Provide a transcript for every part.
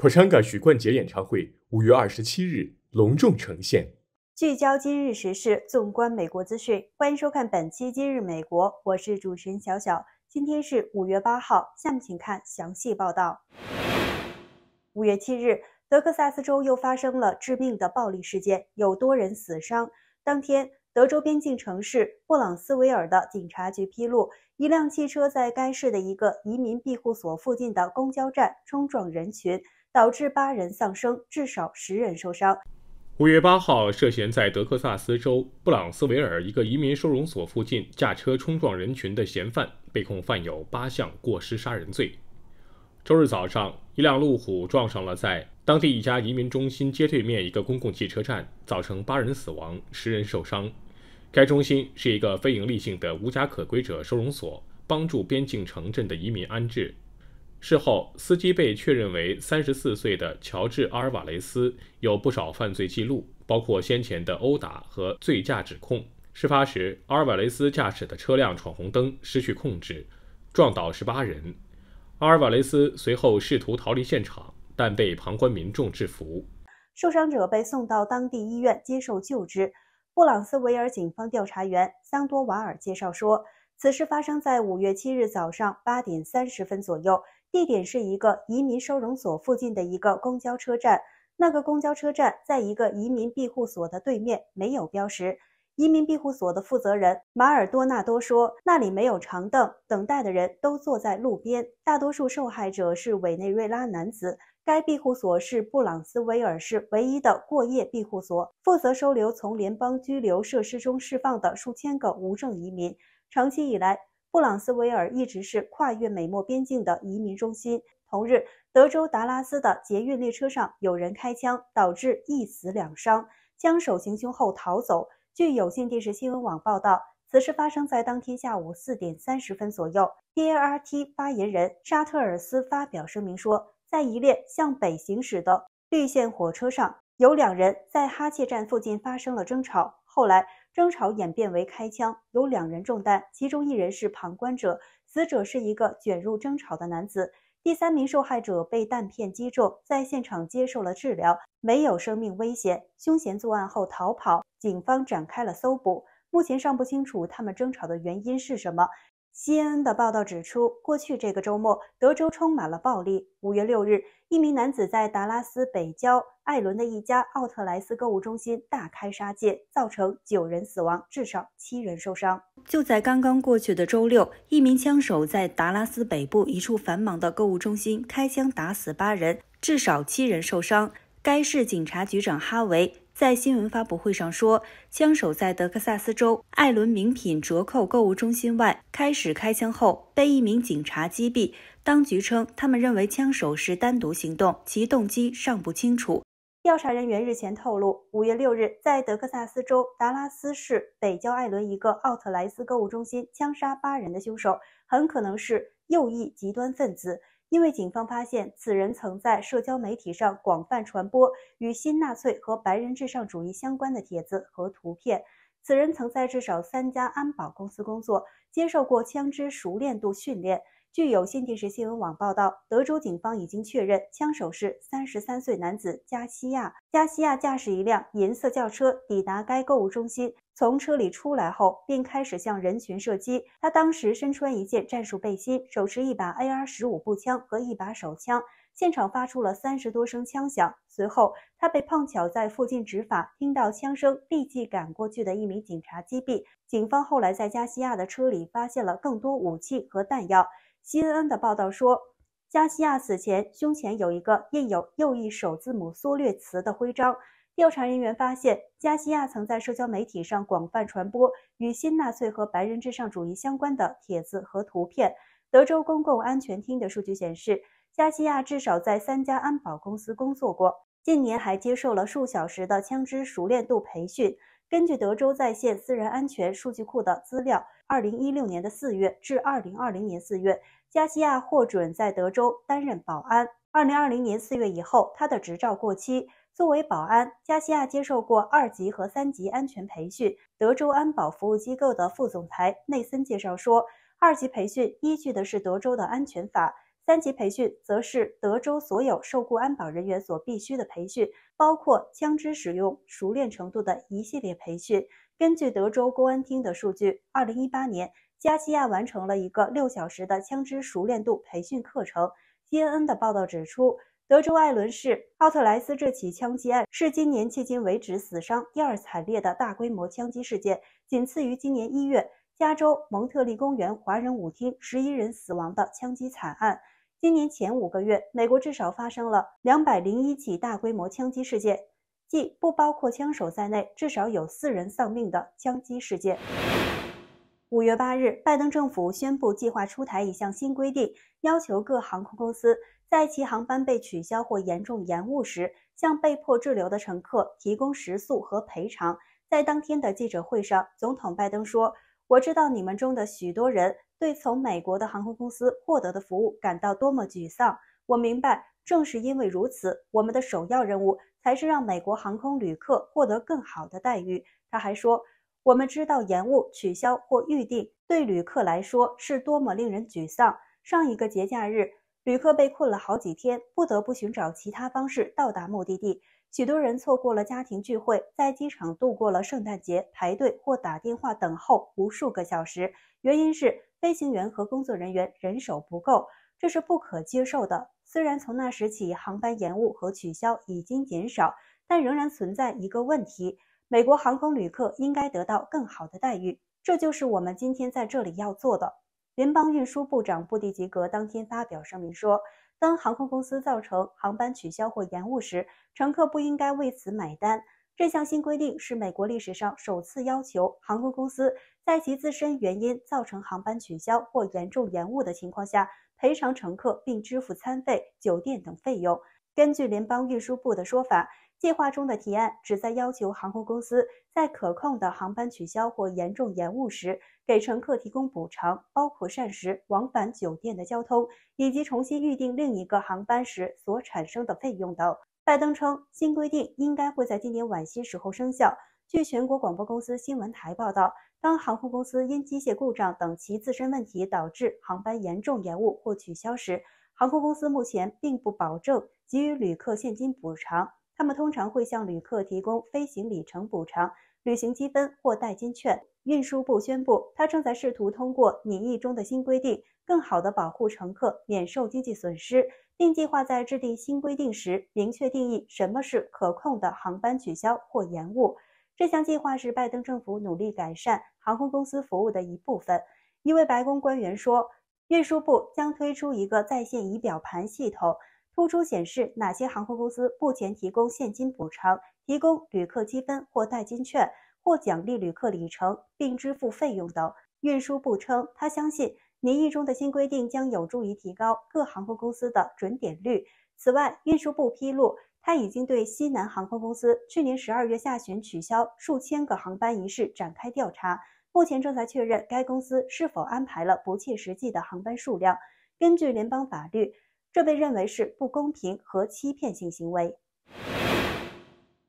Pachanga 许冠杰演唱会五月二十七日隆重呈现。聚焦今日时事，纵观美国资讯，欢迎收看本期《今日美国》，我是主持人小小。今天是五月八号，下面请看详细报道。五月七日，德克萨斯州又发生了致命的暴力事件，有多人死伤。当天，德州边境城市布朗斯维尔的警察局披露，一辆汽车在该市的一个移民庇护所附近的公交站冲撞人群。导致八人丧生，至少十人受伤。五月八号，涉嫌在德克萨斯州布朗斯维尔一个移民收容所附近驾车冲撞人群的嫌犯，被控犯有八项过失杀人罪。周日早上，一辆路虎撞上了在当地一家移民中心街对面一个公共汽车站，造成八人死亡，十人受伤。该中心是一个非营利性的无家可归者收容所，帮助边境城镇的移民安置。事后，司机被确认为三十四岁的乔治·阿尔瓦雷斯，有不少犯罪记录，包括先前的殴打和醉驾指控。事发时，阿尔瓦雷斯驾驶的车辆闯红灯，失去控制，撞倒十八人。阿尔瓦雷斯随后试图逃离现场，但被旁观民众制服。受伤者被送到当地医院接受救治。布朗斯维尔警方调查员桑多瓦尔介绍说，此事发生在五月七日早上八点三十分左右。地点是一个移民收容所附近的一个公交车站。那个公交车站在一个移民庇护所的对面，没有标识。移民庇护所的负责人马尔多纳多说，那里没有长凳，等待的人都坐在路边。大多数受害者是委内瑞拉男子。该庇护所是布朗斯维尔市唯一的过夜庇护所，负责收留从联邦拘留设施中释放的数千个无证移民。长期以来，布朗斯维尔一直是跨越美墨边境的移民中心。同日，德州达拉斯的捷运列车上有人开枪，导致一死两伤，枪手行凶后逃走。据有线电视新闻网报道，此事发生在当天下午四点三十分左右。DART 发言人沙特尔斯发表声明说，在一列向北行驶的绿线火车上，有两人在哈切站附近发生了争吵，后来。争吵演变为开枪，有两人中弹，其中一人是旁观者，死者是一个卷入争吵的男子。第三名受害者被弹片击中，在现场接受了治疗，没有生命危险。凶嫌作案后逃跑，警方展开了搜捕。目前尚不清楚他们争吵的原因是什么。西安的报道指出，过去这个周末，德州充满了暴力。五月六日，一名男子在达拉斯北郊艾伦的一家奥特莱斯购物中心大开杀戒，造成九人死亡，至少七人受伤。就在刚刚过去的周六，一名枪手在达拉斯北部一处繁忙的购物中心开枪打死八人，至少七人受伤。该市警察局长哈维。在新闻发布会上说，枪手在德克萨斯州艾伦名品折扣购物中心外开始开枪后，被一名警察击毙。当局称，他们认为枪手是单独行动，其动机尚不清楚。调查人员日前透露五月六日，在德克萨斯州达拉斯市北郊艾伦一个奥特莱斯购物中心枪杀八人的凶手，很可能是右翼极端分子。因为警方发现，此人曾在社交媒体上广泛传播与新纳粹和白人至上主义相关的帖子和图片。此人曾在至少三家安保公司工作，接受过枪支熟练度训练。据有线电视新闻网报道，德州警方已经确认枪手是三十三岁男子加西亚。加西亚驾驶一辆银色轿车抵达该购物中心，从车里出来后便开始向人群射击。他当时身穿一件战术背心，手持一把 AR 十五步枪和一把手枪。现场发出了三十多声枪响。随后，他被碰巧在附近执法、听到枪声立即赶过去的一名警察击毙。警方后来在加西亚的车里发现了更多武器和弹药。CNN 的报道说，加西亚死前胸前有一个印有右翼首字母缩略词的徽章。调查人员发现，加西亚曾在社交媒体上广泛传播与新纳粹和白人至上主义相关的帖子和图片。德州公共安全厅的数据显示，加西亚至少在三家安保公司工作过，近年还接受了数小时的枪支熟练度培训。根据德州在线私人安全数据库的资料。二零一六年的四月至二零二零年四月，加西亚获准在德州担任保安。二零二零年四月以后，他的执照过期。作为保安，加西亚接受过二级和三级安全培训。德州安保服务机构的副总裁内森介绍说，二级培训依据的是德州的安全法，三级培训则是德州所有受雇安保人员所必须的培训，包括枪支使用熟练程度的一系列培训。根据德州公安厅的数据，二零一八年，加西亚完成了一个六小时的枪支熟练度培训课程。c n n 的报道指出，德州艾伦市奥特莱斯这起枪击案是今年迄今为止死伤第二惨烈的大规模枪击事件，仅次于今年一月加州蒙特利公园华人舞厅十一人死亡的枪击惨案。今年前五个月，美国至少发生了两百零一起大规模枪击事件。即不包括枪手在内，至少有四人丧命的枪击事件。五月八日，拜登政府宣布计划出台一项新规定，要求各航空公司在其航班被取消或严重延误时，向被迫滞留的乘客提供食宿和赔偿。在当天的记者会上，总统拜登说：“我知道你们中的许多人对从美国的航空公司获得的服务感到多么沮丧。我明白，正是因为如此，我们的首要任务。”还是让美国航空旅客获得更好的待遇。他还说：“我们知道延误、取消或预定对旅客来说是多么令人沮丧。上一个节假日，旅客被困了好几天，不得不寻找其他方式到达目的地。许多人错过了家庭聚会，在机场度过了圣诞节，排队或打电话等候无数个小时。原因是飞行员和工作人员人手不够，这是不可接受的。”虽然从那时起，航班延误和取消已经减少，但仍然存在一个问题：美国航空旅客应该得到更好的待遇。这就是我们今天在这里要做的。联邦运输部长布蒂吉格当天发表声明说：“当航空公司造成航班取消或延误时，乘客不应该为此买单。”这项新规定是美国历史上首次要求航空公司在其自身原因造成航班取消或严重延误的情况下。赔偿乘客并支付餐费、酒店等费用。根据联邦运输部的说法，计划中的提案旨在要求航空公司，在可控的航班取消或严重延误时，给乘客提供补偿，包括膳食、往返酒店的交通以及重新预订另一个航班时所产生的费用等。拜登称，新规定应该会在今年晚些时候生效。据全国广播公司新闻台报道。当航空公司因机械故障等其自身问题导致航班严重延误或取消时，航空公司目前并不保证给予旅客现金补偿。他们通常会向旅客提供飞行里程补偿、旅行积分或代金券。运输部宣布，他正在试图通过拟议中的新规定，更好地保护乘客免受经济损失，并计划在制定新规定时明确定义什么是可控的航班取消或延误。这项计划是拜登政府努力改善航空公司服务的一部分。一位白宫官员说，运输部将推出一个在线仪表盘系统，突出显示哪些航空公司目前提供现金补偿、提供旅客积分或代金券、或奖励旅客里程，并支付费用等。运输部称，他相信民意中的新规定将有助于提高各航空公司的准点率。此外，运输部披露。他已经对西南航空公司去年十二月下旬取消数千个航班一事展开调查，目前正在确认该公司是否安排了不切实际的航班数量。根据联邦法律，这被认为是不公平和欺骗性行为。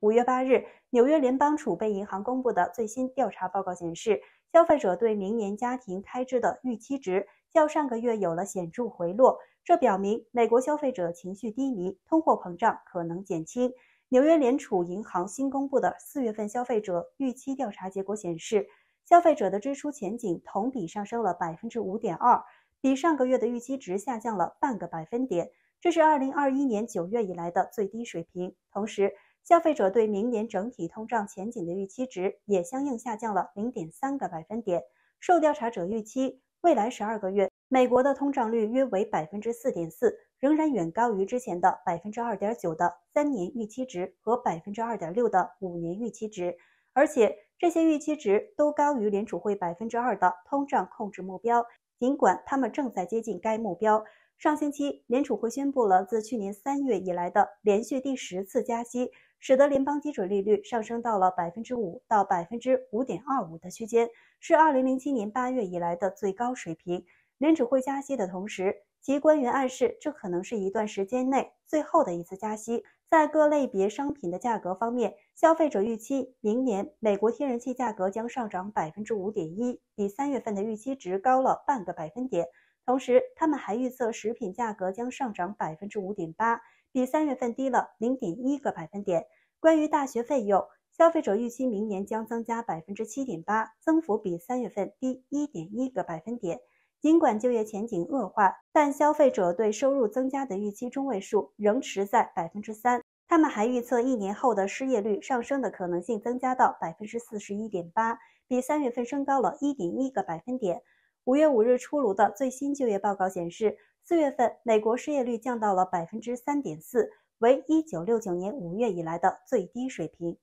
五月八日，纽约联邦储备银行公布的最新调查报告显示，消费者对明年家庭开支的预期值较上个月有了显著回落。这表明美国消费者情绪低迷，通货膨胀可能减轻。纽约联储银行新公布的四月份消费者预期调查结果显示，消费者的支出前景同比上升了百分之五点二，比上个月的预期值下降了半个百分点，这是二零二一年九月以来的最低水平。同时，消费者对明年整体通胀前景的预期值也相应下降了零点三个百分点。受调查者预期未来十二个月。美国的通胀率约为百分之四点四，仍然远高于之前的百分之二点九的三年预期值和百分之二点六的五年预期值，而且这些预期值都高于联储会百分之二的通胀控制目标。尽管他们正在接近该目标，上星期联储会宣布了自去年三月以来的连续第十次加息，使得联邦基准利率上升到了百分之五到百分之五点二五的区间，是二零零七年八月以来的最高水平。联储会加息的同时，其官员暗示这可能是一段时间内最后的一次加息。在各类别商品的价格方面，消费者预期明年美国天然气价格将上涨百分之五点一，比三月份的预期值高了半个百分点。同时，他们还预测食品价格将上涨百分之五点八，比三月份低了零点一个百分点。关于大学费用，消费者预期明年将增加百分之七点八，增幅比三月份低一点一个百分点。尽管就业前景恶化，但消费者对收入增加的预期中位数仍持在百分之三。他们还预测，一年后的失业率上升的可能性增加到百分之四十一点八，比三月份升高了一点一个百分点。五月五日出炉的最新就业报告显示，四月份美国失业率降到了百分之三点四，为一九六九年五月以来的最低水平。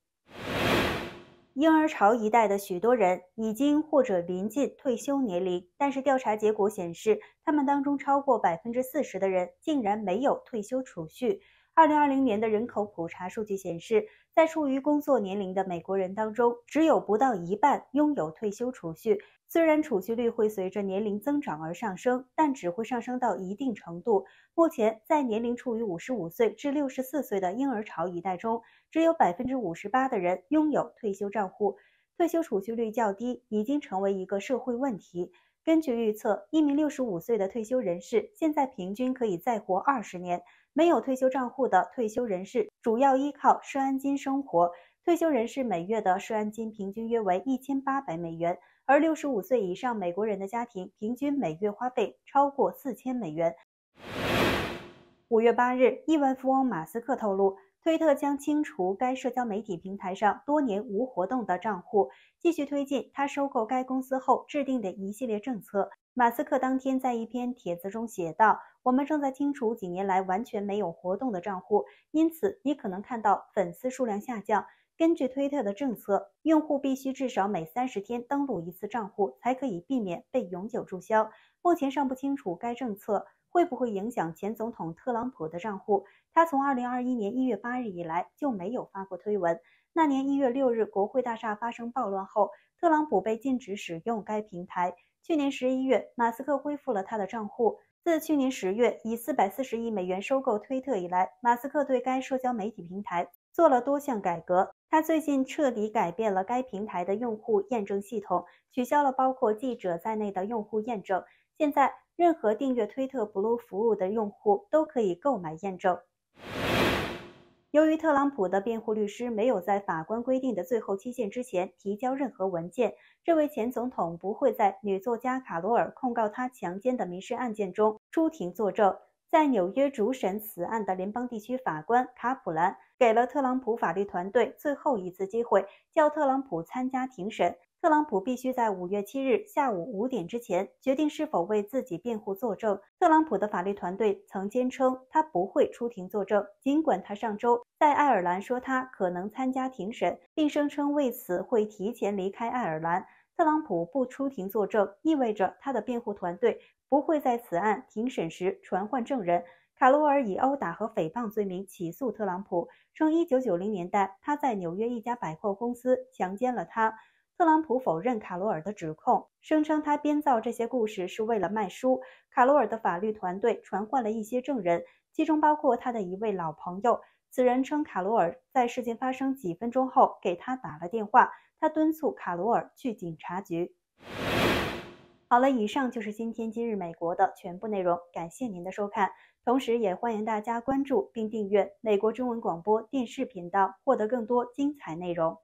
婴儿潮一代的许多人已经或者临近退休年龄，但是调查结果显示，他们当中超过百分之四十的人竟然没有退休储蓄。二零二零年的人口普查数据显示，在处于工作年龄的美国人当中，只有不到一半拥有退休储蓄。虽然储蓄率会随着年龄增长而上升，但只会上升到一定程度。目前，在年龄处于五十五岁至六十四岁的婴儿潮一代中，只有百分之五十八的人拥有退休账户，退休储蓄率较低已经成为一个社会问题。根据预测，一名六十五岁的退休人士现在平均可以再活二十年。没有退休账户的退休人士主要依靠社安金生活，退休人士每月的社安金平均约为一千八百美元。而六十五岁以上美国人的家庭平均每月花费超过四千美元。五月八日，亿万富翁马斯克透露，推特将清除该社交媒体平台上多年无活动的账户，继续推进他收购该公司后制定的一系列政策。马斯克当天在一篇帖子中写道：“我们正在清除几年来完全没有活动的账户，因此你可能看到粉丝数量下降。”根据推特的政策，用户必须至少每三十天登录一次账户，才可以避免被永久注销。目前尚不清楚该政策会不会影响前总统特朗普的账户。他从二零二一年一月八日以来就没有发过推文。那年一月六日，国会大厦发生暴乱后，特朗普被禁止使用该平台。去年十一月，马斯克恢复了他的账户。自去年十月以四百四十亿美元收购推特以来，马斯克对该社交媒体平台做了多项改革。他最近彻底改变了该平台的用户验证系统，取消了包括记者在内的用户验证。现在，任何订阅推特 Blue 服务的用户都可以购买验证。由于特朗普的辩护律师没有在法官规定的最后期限之前提交任何文件，这位前总统不会在女作家卡罗尔控告他强奸的民事案件中出庭作证。在纽约主审此案的联邦地区法官卡普兰给了特朗普法律团队最后一次机会，叫特朗普参加庭审。特朗普必须在五月七日下午五点之前决定是否为自己辩护作证。特朗普的法律团队曾坚称他不会出庭作证，尽管他上周在爱尔兰说他可能参加庭审，并声称为此会提前离开爱尔兰。特朗普不出庭作证，意味着他的辩护团队不会在此案庭审时传唤证人。卡罗尔以殴打和诽谤罪名起诉特朗普，称1990年代他在纽约一家百货公司强奸了他。特朗普否认卡罗尔的指控，声称他编造这些故事是为了卖书。卡罗尔的法律团队传唤了一些证人，其中包括他的一位老朋友。此人称卡罗尔在事件发生几分钟后给他打了电话，他敦促卡罗尔去警察局。好了，以上就是今天《今日美国》的全部内容，感谢您的收看，同时也欢迎大家关注并订阅美国中文广播电视频道，获得更多精彩内容。